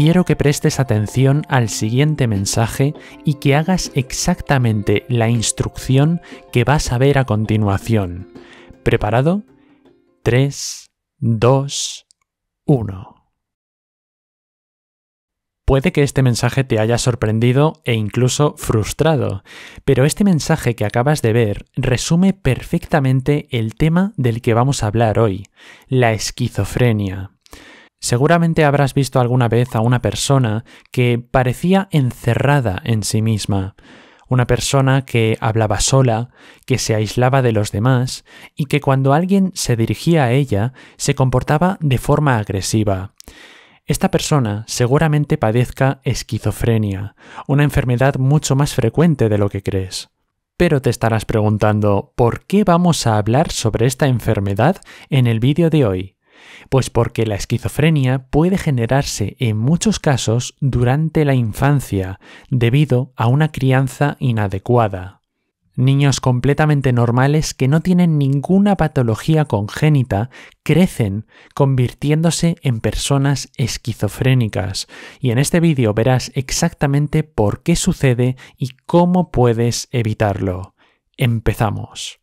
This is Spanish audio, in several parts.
quiero que prestes atención al siguiente mensaje y que hagas exactamente la instrucción que vas a ver a continuación. ¿Preparado? 3, 2, 1. Puede que este mensaje te haya sorprendido e incluso frustrado, pero este mensaje que acabas de ver resume perfectamente el tema del que vamos a hablar hoy, la esquizofrenia. Seguramente habrás visto alguna vez a una persona que parecía encerrada en sí misma, una persona que hablaba sola, que se aislaba de los demás y que cuando alguien se dirigía a ella se comportaba de forma agresiva. Esta persona seguramente padezca esquizofrenia, una enfermedad mucho más frecuente de lo que crees. Pero te estarás preguntando, ¿por qué vamos a hablar sobre esta enfermedad en el vídeo de hoy? Pues porque la esquizofrenia puede generarse en muchos casos durante la infancia debido a una crianza inadecuada. Niños completamente normales que no tienen ninguna patología congénita crecen convirtiéndose en personas esquizofrénicas y en este vídeo verás exactamente por qué sucede y cómo puedes evitarlo. Empezamos.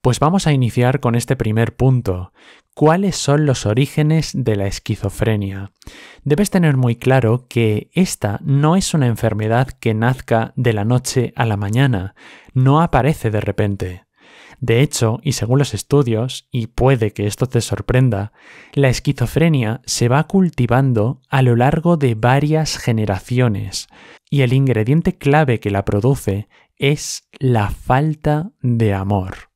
Pues vamos a iniciar con este primer punto, ¿Cuáles son los orígenes de la esquizofrenia? Debes tener muy claro que esta no es una enfermedad que nazca de la noche a la mañana, no aparece de repente. De hecho, y según los estudios, y puede que esto te sorprenda, la esquizofrenia se va cultivando a lo largo de varias generaciones, y el ingrediente clave que la produce es la falta de amor.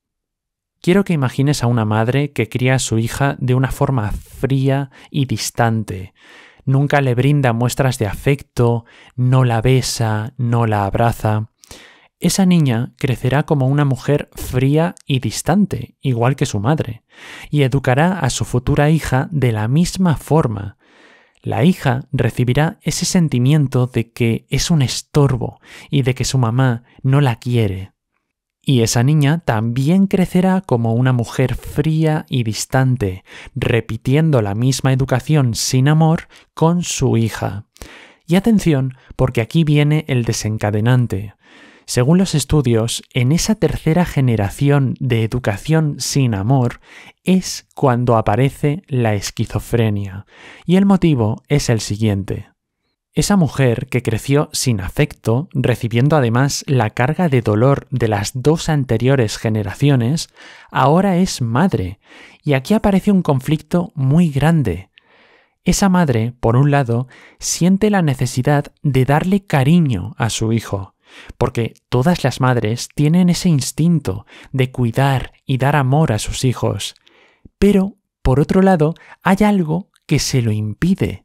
Quiero que imagines a una madre que cría a su hija de una forma fría y distante. Nunca le brinda muestras de afecto, no la besa, no la abraza. Esa niña crecerá como una mujer fría y distante, igual que su madre, y educará a su futura hija de la misma forma. La hija recibirá ese sentimiento de que es un estorbo y de que su mamá no la quiere. Y esa niña también crecerá como una mujer fría y distante, repitiendo la misma educación sin amor con su hija. Y atención, porque aquí viene el desencadenante. Según los estudios, en esa tercera generación de educación sin amor es cuando aparece la esquizofrenia. Y el motivo es el siguiente. Esa mujer que creció sin afecto, recibiendo además la carga de dolor de las dos anteriores generaciones, ahora es madre, y aquí aparece un conflicto muy grande. Esa madre, por un lado, siente la necesidad de darle cariño a su hijo, porque todas las madres tienen ese instinto de cuidar y dar amor a sus hijos, pero, por otro lado, hay algo que se lo impide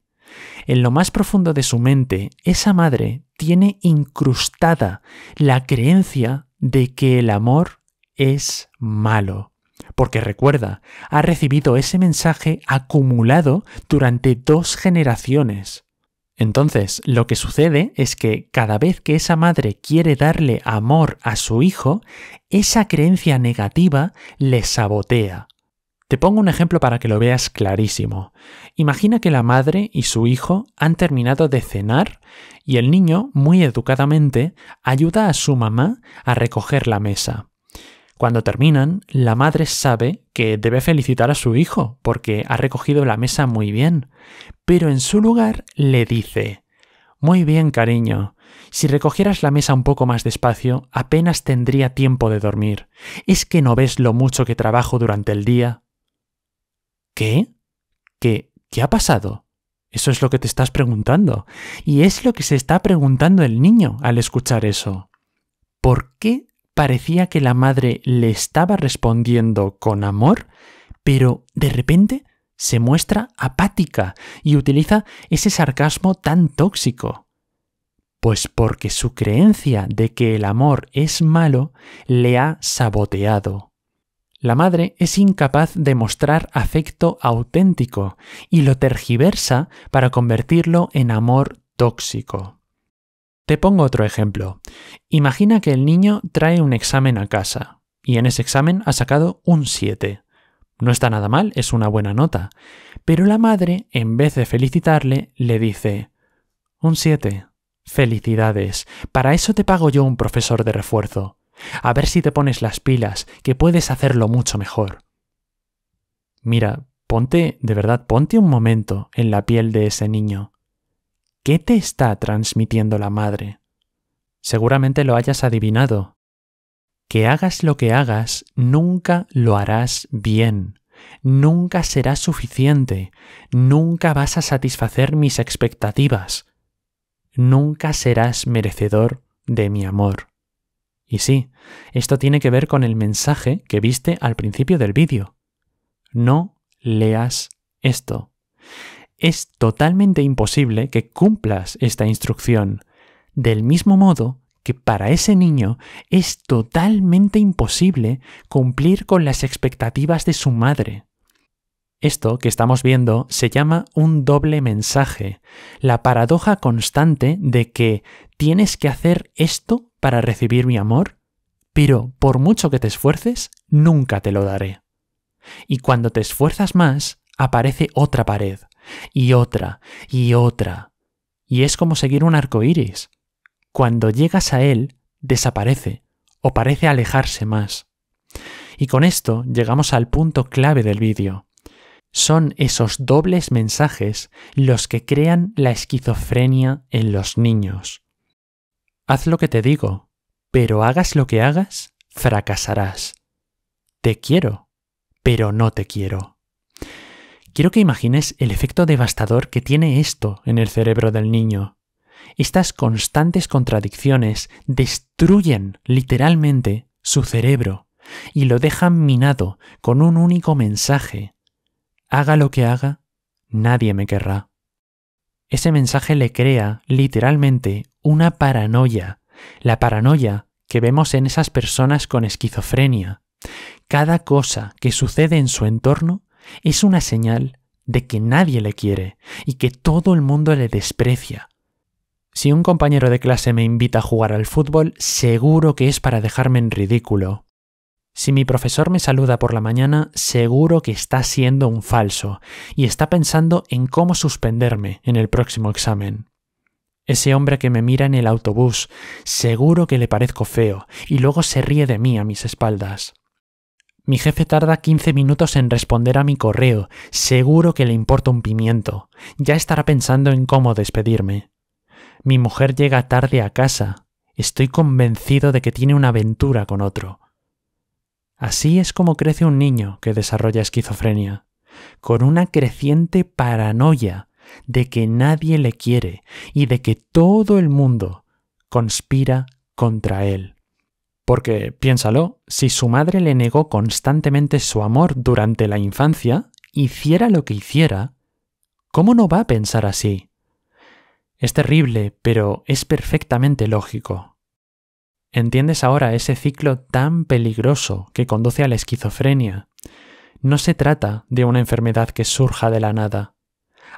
en lo más profundo de su mente, esa madre tiene incrustada la creencia de que el amor es malo. Porque recuerda, ha recibido ese mensaje acumulado durante dos generaciones. Entonces, lo que sucede es que cada vez que esa madre quiere darle amor a su hijo, esa creencia negativa le sabotea. Te pongo un ejemplo para que lo veas clarísimo. Imagina que la madre y su hijo han terminado de cenar y el niño, muy educadamente, ayuda a su mamá a recoger la mesa. Cuando terminan, la madre sabe que debe felicitar a su hijo porque ha recogido la mesa muy bien, pero en su lugar le dice, Muy bien, cariño, si recogieras la mesa un poco más despacio, apenas tendría tiempo de dormir. ¿Es que no ves lo mucho que trabajo durante el día? ¿Qué? ¿Qué? ¿Qué ha pasado? Eso es lo que te estás preguntando. Y es lo que se está preguntando el niño al escuchar eso. ¿Por qué parecía que la madre le estaba respondiendo con amor, pero de repente se muestra apática y utiliza ese sarcasmo tan tóxico? Pues porque su creencia de que el amor es malo le ha saboteado. La madre es incapaz de mostrar afecto auténtico y lo tergiversa para convertirlo en amor tóxico. Te pongo otro ejemplo. Imagina que el niño trae un examen a casa y en ese examen ha sacado un 7. No está nada mal, es una buena nota. Pero la madre, en vez de felicitarle, le dice, un 7. Felicidades. Para eso te pago yo un profesor de refuerzo. A ver si te pones las pilas, que puedes hacerlo mucho mejor. Mira, ponte, de verdad, ponte un momento en la piel de ese niño. ¿Qué te está transmitiendo la madre? Seguramente lo hayas adivinado. Que hagas lo que hagas, nunca lo harás bien. Nunca será suficiente. Nunca vas a satisfacer mis expectativas. Nunca serás merecedor de mi amor. Y sí, esto tiene que ver con el mensaje que viste al principio del vídeo. No leas esto. Es totalmente imposible que cumplas esta instrucción, del mismo modo que para ese niño es totalmente imposible cumplir con las expectativas de su madre. Esto que estamos viendo se llama un doble mensaje, la paradoja constante de que tienes que hacer esto para recibir mi amor, pero por mucho que te esfuerces, nunca te lo daré. Y cuando te esfuerzas más, aparece otra pared, y otra, y otra. Y es como seguir un arco iris. Cuando llegas a él, desaparece, o parece alejarse más. Y con esto llegamos al punto clave del vídeo. Son esos dobles mensajes los que crean la esquizofrenia en los niños. Haz lo que te digo, pero hagas lo que hagas, fracasarás. Te quiero, pero no te quiero. Quiero que imagines el efecto devastador que tiene esto en el cerebro del niño. Estas constantes contradicciones destruyen literalmente su cerebro y lo dejan minado con un único mensaje. Haga lo que haga, nadie me querrá. Ese mensaje le crea literalmente una paranoia, la paranoia que vemos en esas personas con esquizofrenia. Cada cosa que sucede en su entorno es una señal de que nadie le quiere y que todo el mundo le desprecia. Si un compañero de clase me invita a jugar al fútbol, seguro que es para dejarme en ridículo. Si mi profesor me saluda por la mañana, seguro que está siendo un falso y está pensando en cómo suspenderme en el próximo examen. Ese hombre que me mira en el autobús, seguro que le parezco feo, y luego se ríe de mí a mis espaldas. Mi jefe tarda 15 minutos en responder a mi correo, seguro que le importa un pimiento, ya estará pensando en cómo despedirme. Mi mujer llega tarde a casa, estoy convencido de que tiene una aventura con otro. Así es como crece un niño que desarrolla esquizofrenia, con una creciente paranoia de que nadie le quiere y de que todo el mundo conspira contra él. Porque, piénsalo, si su madre le negó constantemente su amor durante la infancia, hiciera lo que hiciera, ¿cómo no va a pensar así? Es terrible, pero es perfectamente lógico. ¿Entiendes ahora ese ciclo tan peligroso que conduce a la esquizofrenia? No se trata de una enfermedad que surja de la nada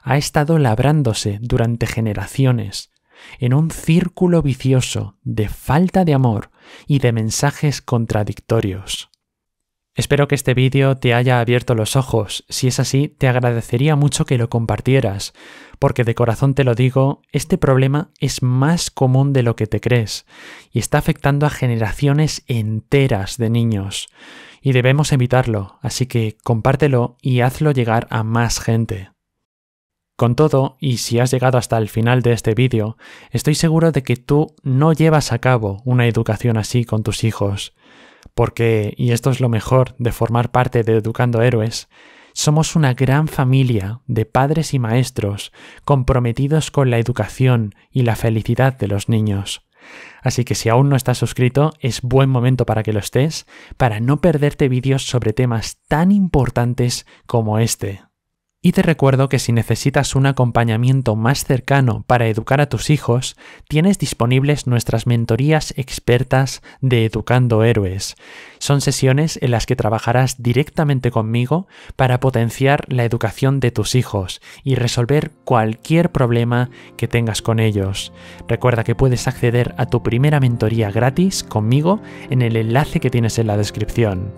ha estado labrándose durante generaciones en un círculo vicioso de falta de amor y de mensajes contradictorios. Espero que este vídeo te haya abierto los ojos, si es así te agradecería mucho que lo compartieras, porque de corazón te lo digo, este problema es más común de lo que te crees y está afectando a generaciones enteras de niños, y debemos evitarlo, así que compártelo y hazlo llegar a más gente. Con todo, y si has llegado hasta el final de este vídeo, estoy seguro de que tú no llevas a cabo una educación así con tus hijos, porque, y esto es lo mejor de formar parte de Educando Héroes, somos una gran familia de padres y maestros comprometidos con la educación y la felicidad de los niños. Así que si aún no estás suscrito, es buen momento para que lo estés, para no perderte vídeos sobre temas tan importantes como este. Y te recuerdo que si necesitas un acompañamiento más cercano para educar a tus hijos, tienes disponibles nuestras mentorías expertas de Educando Héroes. Son sesiones en las que trabajarás directamente conmigo para potenciar la educación de tus hijos y resolver cualquier problema que tengas con ellos. Recuerda que puedes acceder a tu primera mentoría gratis conmigo en el enlace que tienes en la descripción.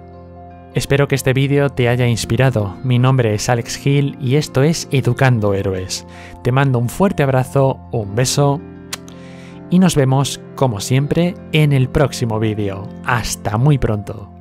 Espero que este vídeo te haya inspirado. Mi nombre es Alex Gil y esto es Educando Héroes. Te mando un fuerte abrazo, un beso y nos vemos, como siempre, en el próximo vídeo. Hasta muy pronto.